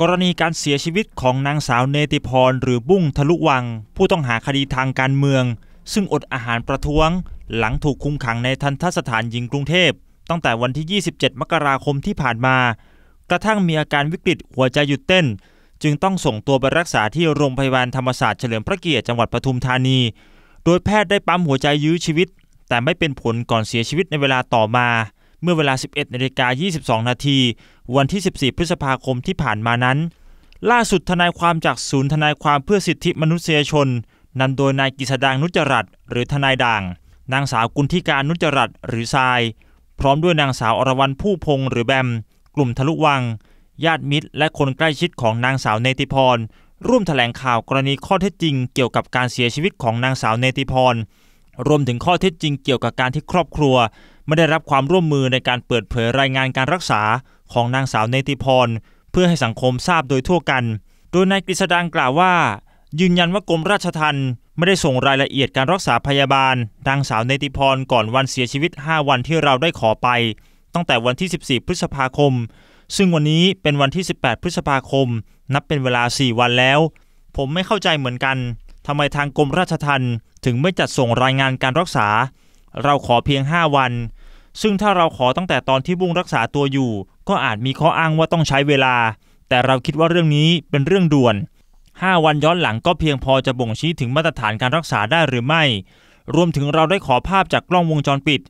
กรณีการเสียชีวิตของนางสาวเนติพรหรือบุ้งทะลุวัง ผู้ต้องหาคดีทางการเมือง ซึ่งอดอาหารประท้วงหลังถูกคุมขังในทันทสถานหญิงกรุงเทพตั้งแต่วันที่ 27 มกราคมที่ผ่านมา กระทั่งมีอาการวิกฤตหัวใจหยุดเต้น จึงต้องส่งตัวไปรักษาที่โรงพยาบาลธรรมศาสตร์เฉลิมพระเกียรติจังหวัดปทุมธานี โดยแพทย์ได้ปั๊มหัวใจยื้อชีวิต แต่ไม่เป็นผลก่อนเสียชีวิตในเวลาต่อมามื่อเวลา 11นาฬิกา22นาทีวันที่ 14 พฤษภาคมที่ผ่านมานั้น ล่าสุดทนายความจากศูนย์ทนายความเพื่อสิทธิมนุษยชนนำโดยนายกิษดางนุจรัตหรือทนายด่าง นางสาวกุลธิการนุจรัตหรือทราย พร้อมด้วยนางสาวอรวรันผู้พงหรือแบม กลุ่มทะลุวัง ญาติมิตร และคนใกล้ชิดของนางสาวเนติพร ร่วมถแถลงข่าวกรณีข้อเท็จจริงเกี่ยวกับการเสียชีวิตของนางสาวเนติพร รวมถึงข้อเท็จจริงเกี่ยวกับการที่ครอบครัวไม่ได้รับความร่วมมือในการเปิดเผยรายงานการรักษาของนางสาวเนติพร เพื่อให้สังคมทราบโดยทั่วกัน โดยนายกฤษดางกล่าวว่า ยืนยันว่ากรมราชทัณฑ์ไม่ได้ส่งรายละเอียดการรักษาพยาบาล นางสาวเนติพรก่อนวันเสียชีวิต 5 วันที่เราได้ขอไปตั้งแต่วันที่ 14 พฤษภาคม ซึ่งวันนี้เป็นวันที่ 18 พฤษภาคม นับเป็นเวลา 4 วันแล้ว ผมไม่เข้าใจเหมือนกันทำไมทางกรมราชทัณฑ์ถึงไม่จัดส่งรายงานการรักษา เราขอเพียง 5 วันซึ่งถ้าเราขอตั้งแต่ตอนที่บุ้งรักษาตัวอยู่ ก็อาจมีข้ออ้างว่าต้องใช้เวลา แต่เราคิดว่าเรื่องนี้เป็นเรื่องด่วน 5 วันย้อนหลังก็เพียงพอจะบ่งชี้ถึงมาตรฐานการรักษาได้หรือไม่ รวมถึงเราได้ขอภาพจากกล้องวงจรปิด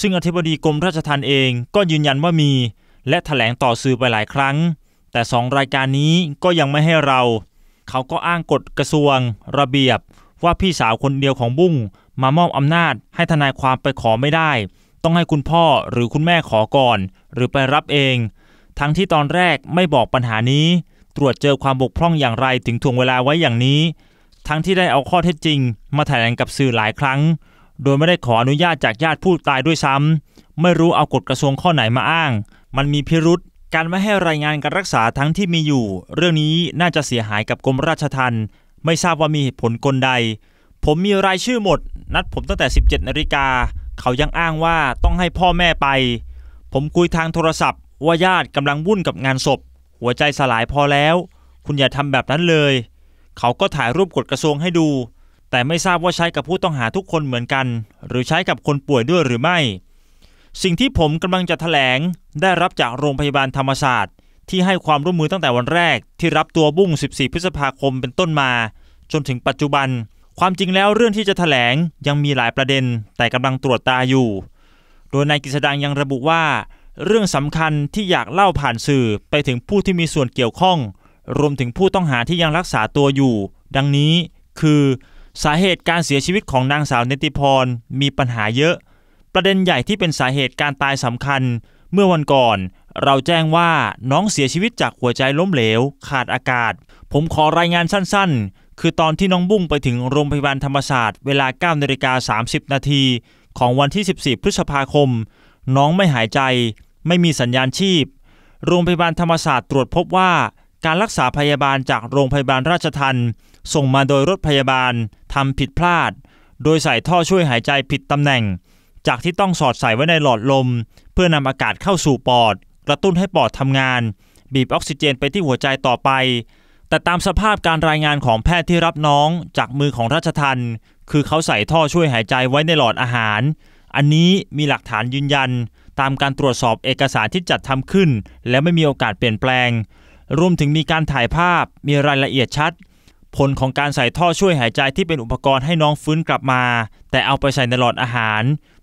ซึ่งอธิบดีกรมราชทัณฑ์เองก็ยืนยันว่ามี และถแถลงต่อสื่อไปหลาย ครั้ง แต่2รายการนี้ก็ยังไม่ให้เรา เขาก็อ้างกฎกระทรวง ระเบียบ ว่าพี่สาวคนเดียวของบุ้งมามอบอำนาจให้ทนายความไปขอไม่ได้ต้องให้คุณพ่อหรือคุณแม่ขอก่อน หรือไปรับเอง ทั้งที่ตอนแรกไม่บอกปัญหานี้ตรวจเจอความบกพร่องอย่างไรถึงถ่วงเวลาไว้อย่างนี้ ทั้งที่ได้เอาข้อเท็จจริง มาแถลงกับสื่อหลายครั้ง โดยไม่ได้ขออนุญาตจากญาติผู้ตายด้วยซ้ำ ไม่รู้เอากฎกระทรวงข้อไหนมาอ้าง มันมีพิรุษการไม่ให้รายงานการรักษาทั้งที่มีอยู่ เรื่องนี้น่าจะเสียหายกับกรมราชทัณฑ์ไม่ทราบว่ามีเหตุผลกลใด ผมมีรายชื่อหมด นัดผมตั้งแต่ 17นาฬิกาเขายังอ้างว่าต้องให้พ่อแม่ไป ผมคุยทางโทรศัพท์ว่าญาติกำลังวุ่นกับงานศพ หัวใจสลายพอแล้ว คุณอย่าทำแบบนั้นเลย เขาก็ถ่ายรูปกฎกระทรวงให้ดู แต่ไม่ทราบว่าใช้กับผู้ต้องหาทุกคนเหมือนกัน หรือใช้กับคนป่วยด้วยหรือไม่ สิ่งที่ผมกำลังจะถแถลง ได้รับจากโรงพยาบาลธรรมศาสตร์ที่ให้ความร่วมมือตั้งแต่วันแรก ที่รับตัวบุ้ง14 พฤษภาคมเป็นต้นมา จนถึงปัจจุบันความจริงแล้วเรื่องที่จะแถลงยังมีหลายประเด็น แต่กำลังตรวจตาอยู่ โดยนายกิษดังยังระบุว่า เรื่องสำคัญที่อยากเล่าผ่านสื่อไปถึงผู้ที่มีส่วนเกี่ยวข้อง รวมถึงผู้ต้องหาที่ยังรักษาตัวอยู่ ดังนี้คือสาเหตุการเสียชีวิตของนางสาวเนติพร มีปัญหาเยอะ ประเด็นใหญ่ที่เป็นสาเหตุการตายสำคัญ เมื่อวันก่อน เราแจ้งว่าน้องเสียชีวิตจากหัวใจล้มเหลว ขาดอากาศ ผมขอรายงานสั้น ๆคือตอนที่น้องบุ้งไปถึงโรงพยาบาลธรรมศาสตร์เวลา9นาฬิกา30 นาที ของวันที่ 14 พฤษภาคม น้องไม่หายใจ ไม่มีสัญญาณชีพ โรงพยาบาลธรรมศาสตร์ตรวจพบว่า การรักษาพยาบาลจากโรงพยาบาลราชทัน ส่งมาโดยรถพยาบาลทำผิดพลาด โดยใส่ท่อช่วยหายใจผิดตำแหน่ง จากที่ต้องสอดใส่ไว้ในหลอดลม เพื่อนำอากาศเข้าสู่ปอด กระตุ้นให้ปอดทำงาน บีบออกซิเจนไปที่หัวใจต่อไปแต่ตามสภาพการรายงานของแพทย์ที่รับน้องจากมือของราชทันคือเขาใส่ท่อช่วยหายใจไว้ในหลอดอาหาร อันนี้มีหลักฐานยืนยัน ตามการตรวจสอบเอกสารที่จัดทำขึ้น และไม่มีโอกาสเปลี่ยนแปลงรวมถึงมีการถ่ายภาพมีรายละเอียดชัด ผลของการใส่ท่อช่วยหายใจที่เป็นอุปกรณ์ให้น้องฟื้นกลับมา แต่เอาไปใส่ในหลอดอาหาร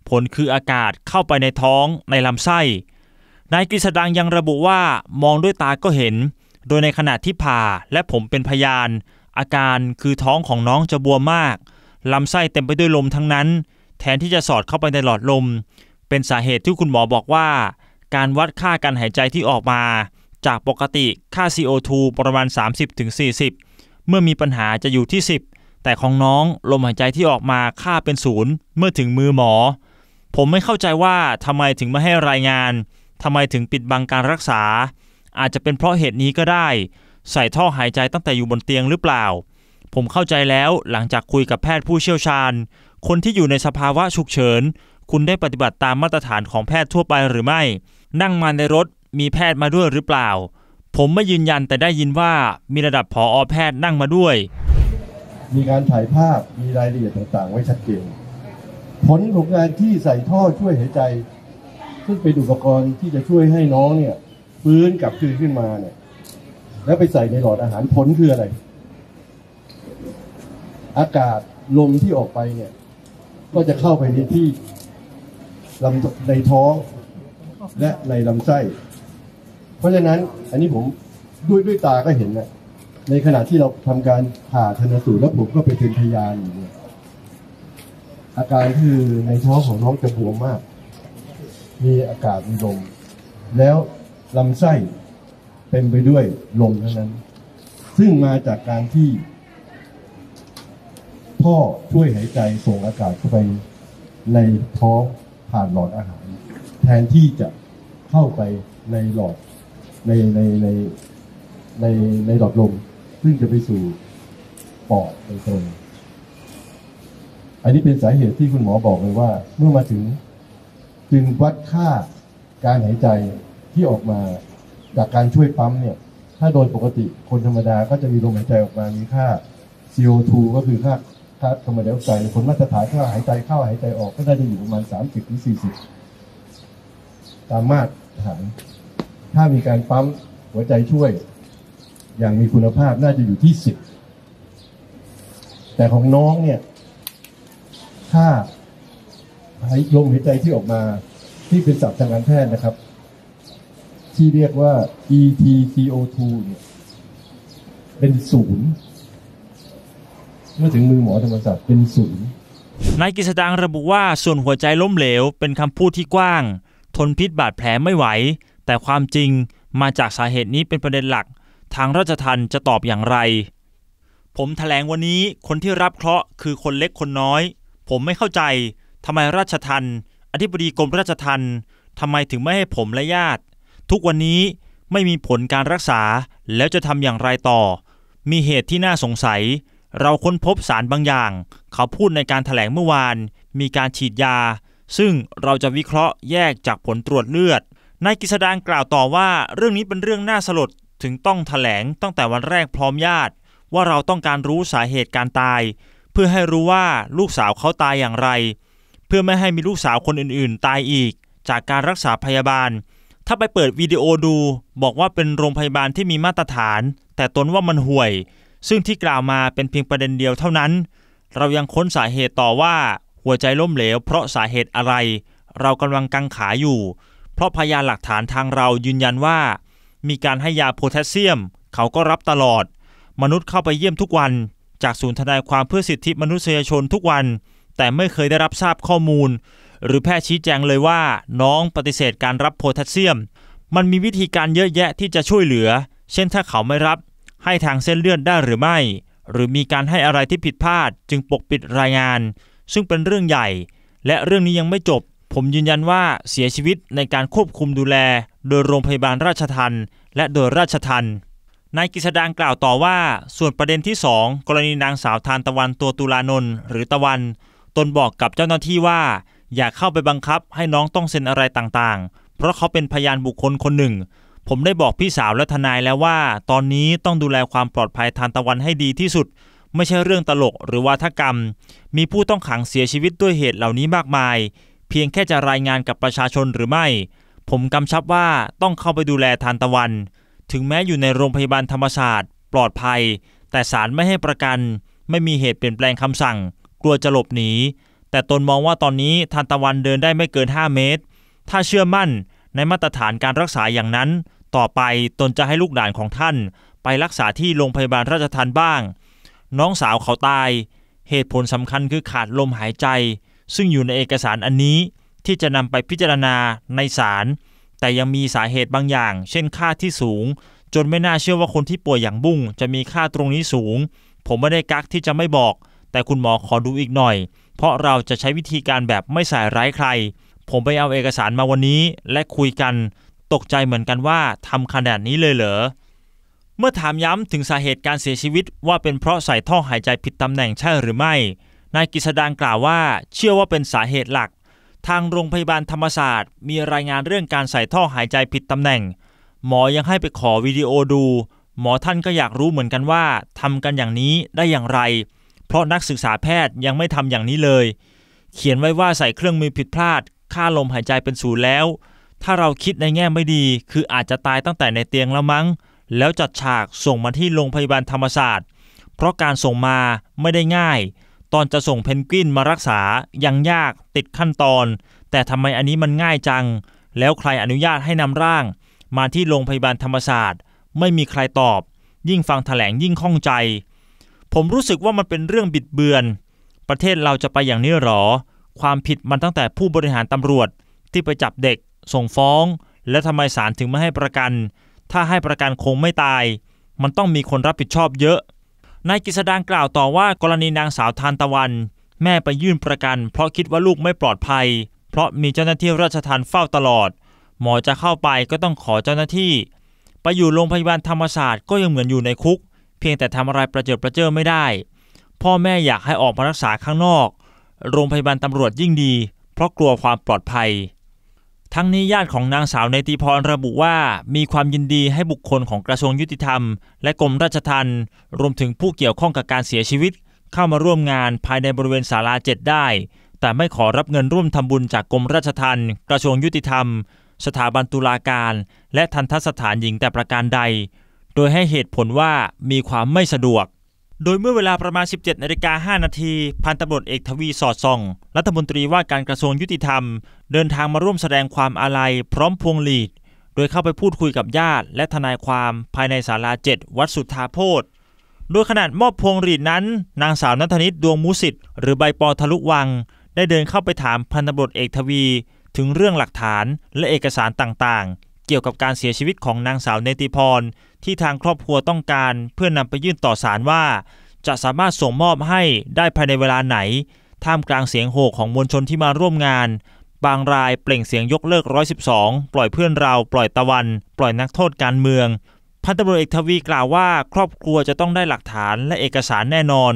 ผลคืออากาศเข้าไปในท้องในลำไส้นายกฤษดังยังระบุว่ามองด้วยตาก็เห็นโดยในขณะที่ผ่าและผมเป็นพยาน อาการคือท้องของน้องจะบวมมากลำไส้เต็มไปด้วยลมทั้งนั้น แทนที่จะสอดเข้าไปในหลอดลม เป็นสาเหตุที่คุณหมอบอกว่า การวัดค่าการหายใจที่ออกมาจากปกติค่า CO2 ประมาณ 30-40 เมื่อมีปัญหาจะอยู่ที่ 10 แต่ของน้องลมหายใจที่ออกมาค่าเป็นศูนย์ เมื่อถึงมือหมอ ผมไม่เข้าใจว่าทำไมถึงไม่ให้รายงานทำไมถึงปิดบังการรักษาอาจจะเป็นเพราะเหตุนี้ก็ได้ ใส่ท่อหายใจตั้งแต่อยู่บนเตียงหรือเปล่า ผมเข้าใจแล้วหลังจากคุยกับแพทย์ผู้เชี่ยวชาญ คนที่อยู่ในสภาวะฉุกเฉินคุณได้ปฏิบัติตามมาตรฐานของแพทย์ทั่วไปหรือไม่ นั่งมาในรถมีแพทย์มาด้วยหรือเปล่า ผมไม่ยืนยันแต่ได้ยินว่ามีระดับผออแพทย์นั่งมาด้วย มีการถ่ายภาพมีรายละเอียดต่างๆ ไว้ชัดเจนผลของการที่ใส่ท่อช่วยหายใจซึ่งเป็นอุปกรณ์ที่จะช่วยให้น้องเนี่ยฟื้นกลับคืนขึ้นมาเนี่ย แล้วไปใส่ในหลอดอาหารผลคืออะไร อากาศลมที่ออกไปเนี่ย ก็จะเข้าไปในที่ลำในท้อง และในลำไส้เพราะฉะนั้นอันนี้ผมด้วยด้วยตาก็เห็นนะในขณะที่เราทำการผ่าชนสูตรแล้วผมก็ไปเป็นพยานอยู่เนี่ยอาการคือในท้องของน้องจะบวมมาก มีอากาศมีลมแล้วลำไส้เต็มไปด้วยลมทั้งนั้น ซึ่งมาจากการที่ พ่อช่วยหายใจส่งอากาศเข้าไปในท้องผ่านหลอดอาหาร แทนที่จะเข้าไปในหลอดในในในในในหลอดลม ซึ่งจะไปสู่ปอดโดยตรงอันนี้เป็นสาเหตุที่คุณหมอบอกเลยว่า เมื่อมาถึงจึงวัดค่าการหายใจที่ออกมาจากการช่วยปั๊มเนี่ย ถ้าโดยปกติคนธรรมดาก็จะมีลมหายใจออกมา มีค่า CO2 ก็คือค่าค่าคาร์บอนไดออกไซด์คนมาตรฐานค่าหายใจเข้าหายใจออก ก็ได้จะอยู่ประมาณ30ถึงสีตามมาตรฐาน ถ้ามีการปั๊มหัวใจช่วย อย่างมีคุณภาพน่าจะอยู่ที่ 10 แต่ของน้องเนี่ยค่าหายลมหายใจที่ออกมา ที่เป็นศัพท์ทางการแพทย์นะครับที่เรียกว่า ETCO2 เนี่ย เป็นศูนย์เมื่อถึงมือหมอธรรมศาสตร์เป็นศูนย์นายกิษดางระบุว่า ส่วนหัวใจล้มเหลว เป็นคำพูดที่กว้าง ทนพิษบาดแผลไม่ไหว แต่ความจริง มาจากสาเหตุนี้เป็นประเด็นหลัก ทางราชทันจะตอบอย่างไร ผมถแถลงวันนี้ คนที่รับเคราะห์ คือคนเล็กคนน้อย ผมไม่เข้าใจทำไมราชทันอธิบดีกรมราชทันทำไมถึงไม่ให้ผมและญาติทุกวันนี้ไม่มีผลการรักษาแล้วจะทำอย่างไรต่อ มีเหตุที่น่าสงสัย เราค้นพบสารบางอย่าง เขาพูดในการถแถลงเมื่อวาน มีการฉีดยา ซึ่งเราจะวิเคราะห์แยกจากผลตรวจเลือดนายกิษดางกล่าวต่อว่าเรื่องนี้เป็นเรื่องน่าสลด ถึงต้องถแถลงตั้งแต่วันแรกพร้อมญาติ ว่าเราต้องการรู้สาเหตุการตาย เพื่อให้รู้ว่าลูกสาวเขาตายอย่างไร เพื่อไม่ให้มีลูกสาวคนอื่น ๆ ตายอีกจากการรักษาพยาบาลถ้าไปเปิดวิดีโอดู บอกว่าเป็นโรงพยาบาลที่มีมาตรฐาน แต่ตนว่ามันห่วย ซึ่งที่กล่าวมาเป็นเพียงประเด็นเดียวเท่านั้น เรายังค้นสาเหตุต่อว่าหัวใจล้มเหลวเพราะสาเหตุอะไร เรากำลังกังขาอยู่ เพราะพยานหลักฐานทางเรายืนยันว่า มีการให้ยาโพแทสเซียม เขาก็รับตลอด มนุษย์เข้าไปเยี่ยมทุกวัน จากศูนย์ทนายความเพื่อสิทธิมนุษยชนทุกวัน แต่ไม่เคยได้รับทราบข้อมูลหรือแพทย์ชี้แจงเลยว่า น้องปฏิเสธการรับโพแทสเซียม มันมีวิธีการเยอะแยะที่จะช่วยเหลือ เช่นถ้าเขาไม่รับ ให้ทางเส้นเลือดได้หรือไม่ หรือมีการให้อะไรที่ผิดพลาดจึงปกปิดรายงาน ซึ่งเป็นเรื่องใหญ่ และเรื่องนี้ยังไม่จบ ผมยืนยันว่าเสียชีวิตในการควบคุมดูแล โดยโรงพยาบาลราชทันและโดยราชทันนายกิษดางกล่าวต่อว่า ส่วนประเด็นที่2กรณีนางสาวทานตะวันตัวตุลานนท์หรือตะวัน ตนบอกกับเจ้าหน้าที่ว่าอย่าเข้าไปบังคับให้น้องต้องเซ็นอะไรต่างๆ เพราะเขาเป็นพยานบุคคลคนหนึ่ง ผมได้บอกพี่สาวและทนายแล้วว่า ตอนนี้ต้องดูแลความปลอดภัยทานตะวันให้ดีที่สุด ไม่ใช่เรื่องตลกหรือวาทกรรม มีผู้ต้องขังเสียชีวิตด้วยเหตุเหล่านี้มากมาย เพียงแค่จะรายงานกับประชาชนหรือไม่ ผมกำชับว่าต้องเข้าไปดูแลทานตะวัน ถึงแม้อยู่ในโรงพยาบาลธรรมศาสตร์ปลอดภัย แต่ศาลไม่ให้ประกัน ไม่มีเหตุเปลี่ยนแปลงคำสั่ง กลัวจะหลบหนีแต่ตนมองว่าตอนนี้ทานตะวันเดินได้ไม่เกิน 5 เมตร ถ้าเชื่อมั่นในมาตรฐานการรักษาอย่างนั้น ต่อไปตนจะให้ลูกหลานของท่านไปรักษาที่โรงพยาบาลราชทานบ้าง น้องสาวเขาตาย เหตุผลสำคัญคือขาดลมหายใจ ซึ่งอยู่ในเอกสารอันนี้ที่จะนำไปพิจารณาในศาลแต่ยังมีสาเหตุบางอย่าง เช่นค่าที่สูง จนไม่น่าเชื่อว่าคนที่ป่วยอย่างบุ้งจะมีค่าตรงนี้สูง ผมไม่ได้กักที่จะไม่บอก แต่คุณหมอขอดูอีกหน่อยเพราะเราจะใช้วิธีการแบบไม่ใส่ร้ายใคร ผมไปเอาเอกสารมาวันนี้และคุยกัน ตกใจเหมือนกันว่าทำขนาดนี้เลยเหรอ เมื่อถามย้ำถึงสาเหตุการเสียชีวิตว่าเป็นเพราะใส่ท่อหายใจผิดตำแหน่งใช่หรือไม่ นายกิษดางกล่าวว่าเชื่อว่าเป็นสาเหตุหลัก ทางโรงพยาบาลธรรมศาสตร์มีรายงานเรื่องการใส่ท่อหายใจผิดตำแหน่ง หมอยังให้ไปขอวิดีโอดู หมอท่านก็อยากรู้เหมือนกันว่าทำกันอย่างนี้ได้อย่างไรเพราะนักศึกษาแพทย์ยังไม่ทำอย่างนี้เลย เขียนไว้ว่าใส่เครื่องมือผิดพลาด ค่าลมหายใจเป็นศูนย์แล้ว ถ้าเราคิดในแง่ไม่ดีคืออาจจะตายตั้งแต่ในเตียงแล้วมั้ง แล้วจัดฉากส่งมาที่โรงพยาบาลธรรมศาสตร์ เพราะการส่งมาไม่ได้ง่าย ตอนจะส่งเพนกวินมารักษายังยาก ติดขั้นตอน แต่ทำไมอันนี้มันง่ายจัง แล้วใครอนุญาตให้นำร่าง มาที่โรงพยาบาลธรรมศาสตร์ไม่มีใครตอบ ยิ่งฟังถแถลงยิ่งข้องใจผมรู้สึกว่ามันเป็นเรื่องบิดเบือน ประเทศเราจะไปอย่างนี้หรอ ความผิดมันตั้งแต่ผู้บริหารตำรวจ ที่ไปจับเด็ก ส่งฟ้อง และทำไมศาลถึงไม่ให้ประกัน ถ้าให้ประกันคงไม่ตาย มันต้องมีคนรับผิดชอบเยอะนายกิษดางกล่าวต่อว่ากรณีนางสาวทานตะวัน แม่ไปยื่นประกัน เพราะคิดว่าลูกไม่ปลอดภัยเพราะมีเจ้าหน้าที่ราชทัณฑ์เฝ้าตลอด หมอจะเข้าไปก็ต้องขอเจ้าหน้าที่ไปอยู่โรงพยาบาลธรรมศาสตร์ก็ยังเหมือนอยู่ในคุกพียงแต่ทำอะไรประเจิดประเจิดไม่ได้ พ่อแม่อยากให้ออกมารักษาข้างนอก โรงพยาบาลตำรวจยิ่งดี เพราะกลัวความปลอดภัย ทั้งนี้ญาติของนางสาวในติพรระบุว่า มีความยินดีให้บุคคลของกระทรวงยุติธรรม และกรมราชทัณฑ์รวมถึงผู้เกี่ยวข้องกับการเสียชีวิต เข้ามาร่วมงานภายในบริเวณศาลาเจ็ดได้ แต่ไม่ขอรับเงินร่วมทำบุญจากกรมราชทัณฑ์กระทรวงยุติธรรม สถาบันตุลาการ และทันทสถานหญิงแต่ประการใดโดยให้เหตุผลว่ามีความไม่สะดวก โดยเมื่อเวลาประมาณ 17นาฬิกา5นาทีพันตำรวจเอกทวีสอดส่อง รัฐมนตรีว่าการกระทรวงยุติธรรม เดินทางมาร่วมแสดงความอาลัยพร้อมพวงหลีด โดยเข้าไปพูดคุยกับญาติและทนายความภายในศาลาเจ็ดวัดสุทธาโพธโดยขนาดมอบพวงหลีดนั้น นางสาวนัทนิดดวงมุสิตหรือใบปอทะลุวัง ได้เดินเข้าไปถามพันตำรวจเอกทวี ถึงเรื่องหลักฐานและเอกสารต่างเกี่ยวกับการเสียชีวิตของนางสาวเนติพร ที่ทางครอบครัวต้องการเพื่อนนำไปยื่นต่อศาลว่า จะสามารถส่งมอบให้ได้ภายในเวลาไหนท่ามกลางเสียงโห่ของมวลชนที่มาร่วมงาน บางรายเปล่งเสียงยกเลิก112 ปล่อยเพื่อนเราปล่อยตะวัน ปล่อยนักโทษการเมือง พันตำรวจเอกทวีกล่าวว่า ครอบครัวจะต้องได้หลักฐานและเอกสารแน่นอน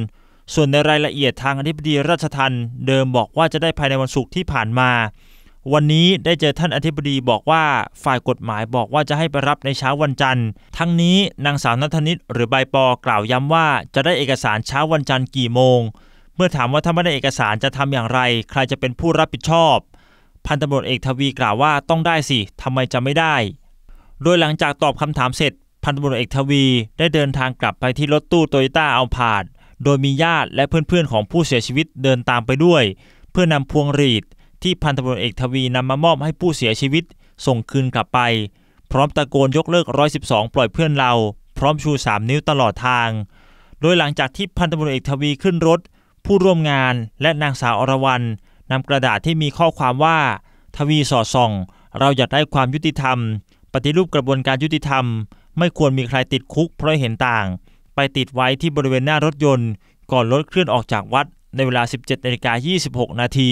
ส่วนในรายละเอียดทางอธิบดีราชทันเดิมบอกว่าจะได้ภายในวันศุกร์ที่ผ่านมาวันนี้ได้เจอท่านอธิบดีบอกว่าฝ่ายกฎหมายบอกว่าจะให้ไปรับในเช้าวันจันทร์ ทั้งนี้นางสาวนัทนิตหรือใบปอกล่าวย้ำว่า จะได้เอกสารเช้าวันจันทร์กี่โมง เมื่อถามว่าถ้าไม่ได้เอกสารจะทำอย่างไร ใครจะเป็นผู้รับผิดชอบพันตำรวจเอกทวีกล่าวว่าต้องได้สิ ทำไมจะไม่ได้ โดยหลังจากตอบคำถามเสร็จ พันตำรวจเอกทวีได้เดินทางกลับไปที่รถตู้โตโยต้าอัลพาดโดยมีญาติและเพื่อนๆ ของผู้เสียชีวิตเดินตามไปด้วย เพื่อนำพวงหรีดที่พันตำรวจเอกทวีนำมามอบให้ผู้เสียชีวิตส่งคืนกลับไป พร้อมตะโกนยกเลิก 112 ปล่อยเพื่อนเรา พร้อมชู 3 นิ้วตลอดทาง โดยหลังจากที่พันตำรวจเอกทวีขึ้นรถ ผู้ร่วมงานและนางสาวอรวรรณนำกระดาษที่มีข้อความว่า ทวีสอดส่องเราอยากได้ความยุติธรรม ปฏิรูปกระบวนการยุติธรรมไม่ควรมีใครติดคุกเพราะเห็นต่าง ไปติดไว้ที่บริเวณหน้ารถยนต์ก่อนรถเคลื่อนออกจากวัด ในเวลา 17นาฬิกา26นาที